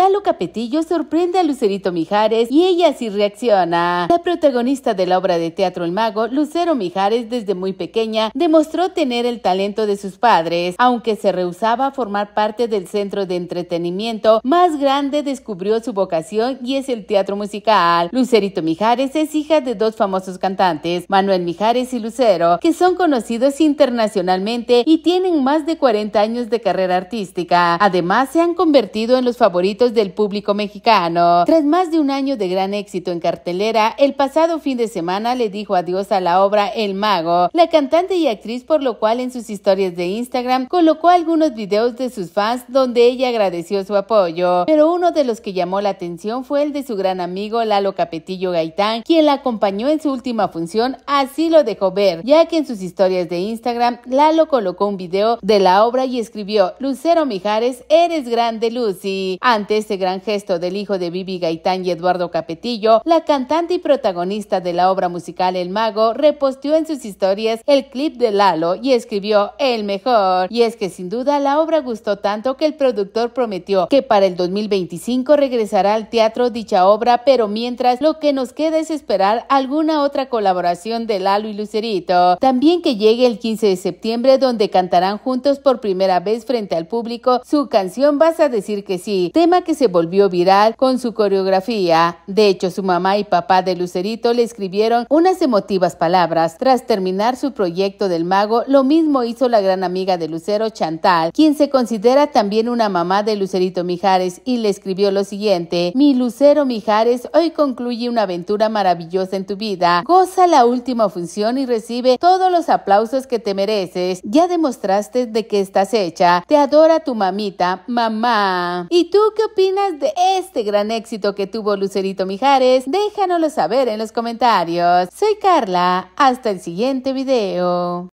Lalo Capetillo sorprende a Lucerito Mijares y ella sí reacciona. La protagonista de la obra de teatro El Mago, Lucero Mijares, desde muy pequeña demostró tener el talento de sus padres. Aunque se rehusaba a formar parte del centro de entretenimiento más grande, descubrió su vocación y es el teatro musical. Lucerito Mijares es hija de dos famosos cantantes, Manuel Mijares y Lucero, que son conocidos internacionalmente y tienen más de 40 años de carrera artística. Además, se han convertido en los favoritos del público mexicano. Tras más de un año de gran éxito en cartelera, el pasado fin de semana le dijo adiós a la obra El Mago, la cantante y actriz, por lo cual en sus historias de Instagram colocó algunos videos de sus fans donde ella agradeció su apoyo, pero uno de los que llamó la atención fue el de su gran amigo Lalo Capetillo Gaitán, quien la acompañó en su última función, así lo dejó ver, ya que en sus historias de Instagram, Lalo colocó un video de la obra y escribió, Lucero Mijares, eres grande Lucy. Antes este gran gesto del hijo de Vivi Gaitán y Eduardo Capetillo, la cantante y protagonista de la obra musical El Mago reposteó en sus historias el clip de Lalo y escribió El mejor. Y es que sin duda la obra gustó tanto que el productor prometió que para el 2025 regresará al teatro dicha obra, pero mientras lo que nos queda es esperar alguna otra colaboración de Lalo y Lucerito. También que llegue el 15 de septiembre donde cantarán juntos por primera vez frente al público su canción Vas a decir que sí, tema que se volvió viral con su coreografía. De hecho, su mamá y papá de Lucerito le escribieron unas emotivas palabras. Tras terminar su proyecto del mago, lo mismo hizo la gran amiga de Lucero, Chantal, quien se considera también una mamá de Lucerito Mijares y le escribió lo siguiente, mi Lucero Mijares, hoy concluye una aventura maravillosa en tu vida, goza la última función y recibe todos los aplausos que te mereces, ya demostraste de que estás hecha, te adora tu mamita, mamá. ¿Y tú qué opinas de este gran éxito que tuvo Lucerito Mijares? Déjanoslo saber en los comentarios. Soy Carla, hasta el siguiente video.